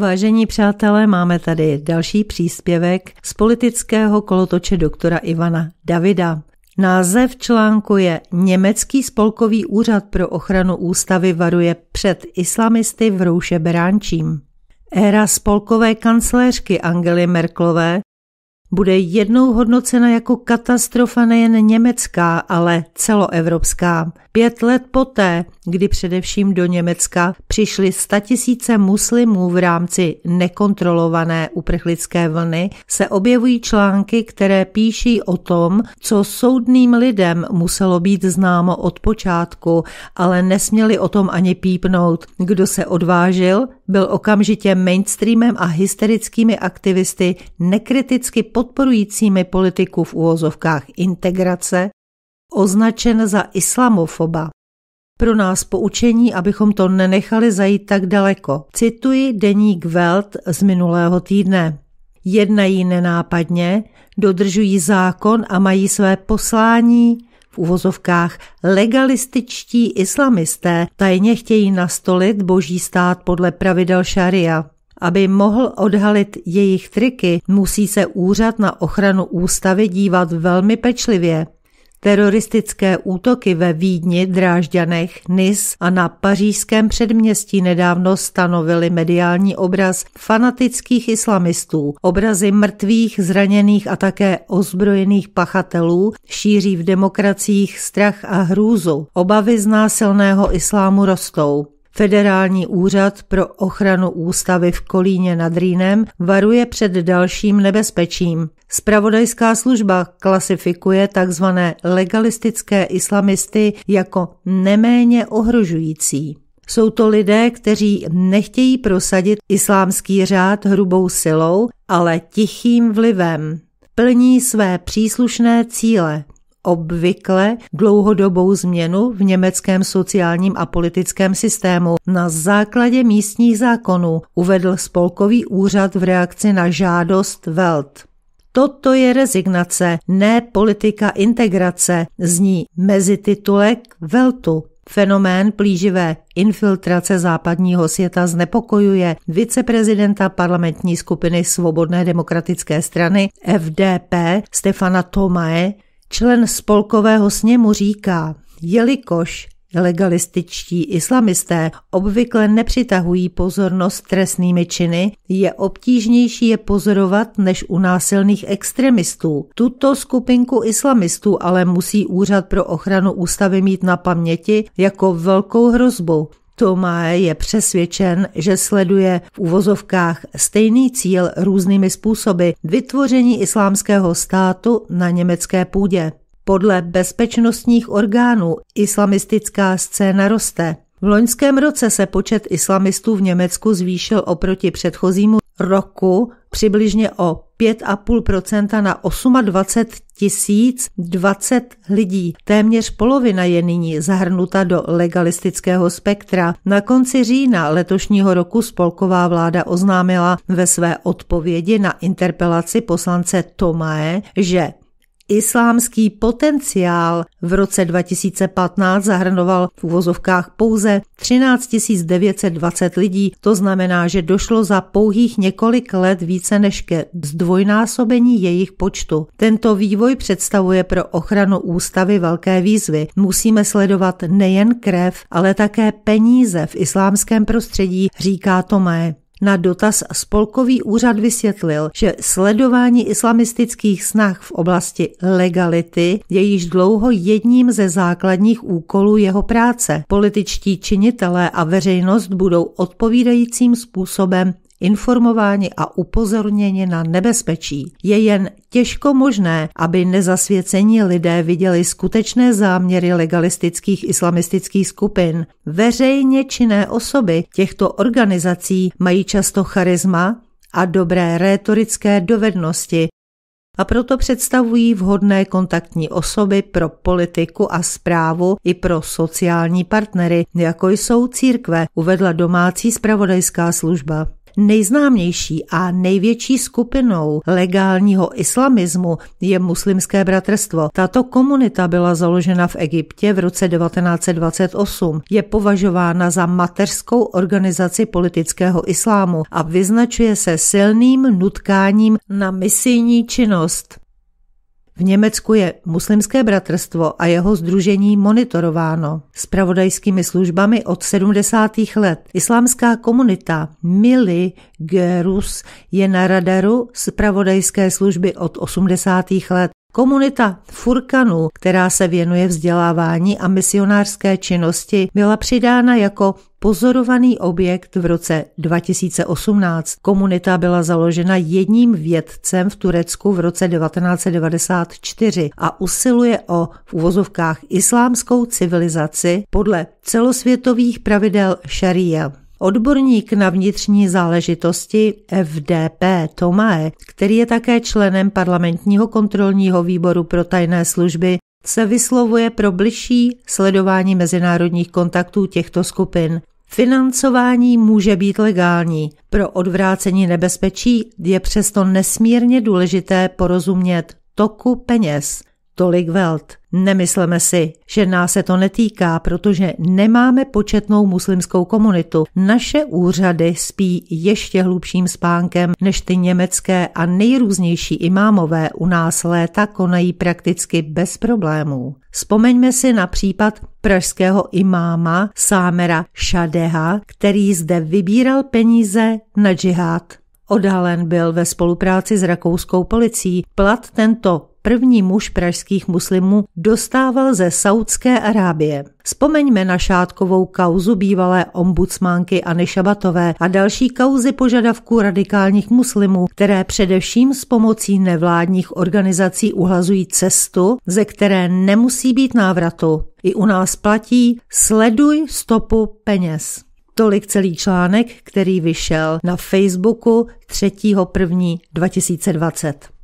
Vážení přátelé, máme tady další příspěvek z politického kolotoče doktora Ivana Davida. Název článku je Německý spolkový úřad pro ochranu ústavy varuje před islamisty v rouše beránčím. Éra spolkové kancléřky Angely Merklové bude jednou hodnocena jako katastrofa nejen německá, ale celoevropská. Pět let poté, kdy především do Německa přišly statisíce muslimů v rámci nekontrolované uprchlické vlny, se objevují články, které píší o tom, co soudným lidem muselo být známo od počátku, ale nesměli o tom ani pípnout. Kdo se odvážil, byl okamžitě mainstreamem a hysterickými aktivisty nekriticky podporujícími politiku v úvozovkách integrace, označen za islamofoba. Pro nás poučení, abychom to nenechali zajít tak daleko. Cituji deník Welt z minulého týdne. Jednají nenápadně, dodržují zákon a mají své poslání, v uvozovkách legalističtí islamisté tajně chtějí nastolit boží stát podle pravidel šaria. Aby mohl odhalit jejich triky, musí se úřad na ochranu ústavy dívat velmi pečlivě. Teroristické útoky ve Vídni, Drážďanech, Nis a na pařížském předměstí nedávno stanovily mediální obraz fanatických islamistů. Obrazy mrtvých, zraněných a také ozbrojených pachatelů šíří v demokraciích strach a hrůzu. Obavy z násilného islámu rostou. Federální úřad pro ochranu ústavy v Kolíně nad Rýnem varuje před dalším nebezpečím. Spravodajská služba klasifikuje tzv. legalistické islamisty jako neméně ohrožující. Jsou to lidé, kteří nechtějí prosadit islámský řád hrubou silou, ale tichým vlivem. Plní své příslušné cíle, obvykle dlouhodobou změnu v německém sociálním a politickém systému na základě místních zákonů, uvedl spolkový úřad v reakci na žádost Welt. Toto je rezignace, ne politika integrace, zní mezititulek Veltu. Fenomén plíživé infiltrace západního světa znepokojuje viceprezidenta parlamentní skupiny Svobodné demokratické strany FDP Stefana Tomae, Člen spolkového sněmu říká, jelikož Legalističtí islamisté obvykle nepřitahují pozornost trestnými činy, je obtížnější je pozorovat než u násilných extremistů. Tuto skupinku islamistů ale musí Úřad pro ochranu ústavy mít na paměti jako velkou hrozbu, Tomae je přesvědčen, že sleduje v uvozovkách stejný cíl různými způsoby vytvoření islámského státu na německé půdě. Podle bezpečnostních orgánů islamistická scéna roste. V loňském roce se počet islamistů v Německu zvýšil oproti předchozímu roku přibližně o 5,5% na 28 tisíc lidí. Téměř polovina je nyní zahrnuta do legalistického spektra. Na konci října letošního roku spolková vláda oznámila ve své odpovědi na interpelaci poslance Tomae, že Islámský potenciál v roce 2015 zahrnoval v uvozovkách pouze 13 920 lidí, to znamená, že došlo za pouhých několik let více než ke zdvojnásobení jejich počtu. Tento vývoj představuje pro ochranu ústavy velké výzvy. Musíme sledovat nejen krev, ale také peníze v islámském prostředí, říká Tomé. Na dotaz spolkový úřad vysvětlil, že sledování islamistických snah v oblasti legality je již dlouho jedním ze základních úkolů jeho práce. Političtí činitelé a veřejnost budou odpovídajícím způsobem informováni a upozorněni na nebezpečí. Je jen těžko možné, aby nezasvěcení lidé viděli skutečné záměry legalistických islamistických skupin. Veřejně činné osoby těchto organizací mají často charisma a dobré rétorické dovednosti, a proto představují vhodné kontaktní osoby pro politiku a zprávu i pro sociální partnery, jako jsou církve, uvedla domácí spravodajská služba. Nejznámější a největší skupinou legálního islamismu je muslimské bratrstvo. Tato komunita byla založena v Egyptě v roce 1928. Je považována za mateřskou organizaci politického islámu a vyznačuje se silným nutkáním na misijní činnost. V Německu je muslimské bratrstvo a jeho združení monitorováno spravodajskými službami od 70. let. Islámská komunita Mili Gerus je na radaru spravodajské služby od 80. let. Komunita Furkanů, která se věnuje vzdělávání a misionářské činnosti, byla přidána jako pozorovaný objekt v roce 2018. Komunita byla založena jedním vědcem v Turecku v roce 1994 a usiluje o v uvozovkách islámskou civilizaci podle celosvětových pravidel šaria. Odborník na vnitřní záležitosti FDP Tomae, který je také členem parlamentního kontrolního výboru pro tajné služby, se vyslovuje pro bližší sledování mezinárodních kontaktů těchto skupin. Financování může být legální. Pro odvrácení nebezpečí je přesto nesmírně důležité porozumět toku peněz tolik velt. Nemysleme si, že nás se to netýká, protože nemáme početnou muslimskou komunitu. Naše úřady spí ještě hlubším spánkem než ty německé a nejrůznější imámové u nás léta konají prakticky bez problémů. Vzpomeňme si na případ pražského imáma Sámera Šadeha, který zde vybíral peníze na džihad. Odhalen byl ve spolupráci s rakouskou policií. Plat tento první muž pražských muslimů dostával ze Saudské Arábie. Vzpomeňme na šátkovou kauzu bývalé ombudsmánky Anny Šabatové a další kauzy požadavků radikálních muslimů, které především s pomocí nevládních organizací uhlazují cestu, ze které nemusí být návratu. I u nás platí sleduj stopu peněz. Tolik celý článek, který vyšel na Facebooku 3.1.2020.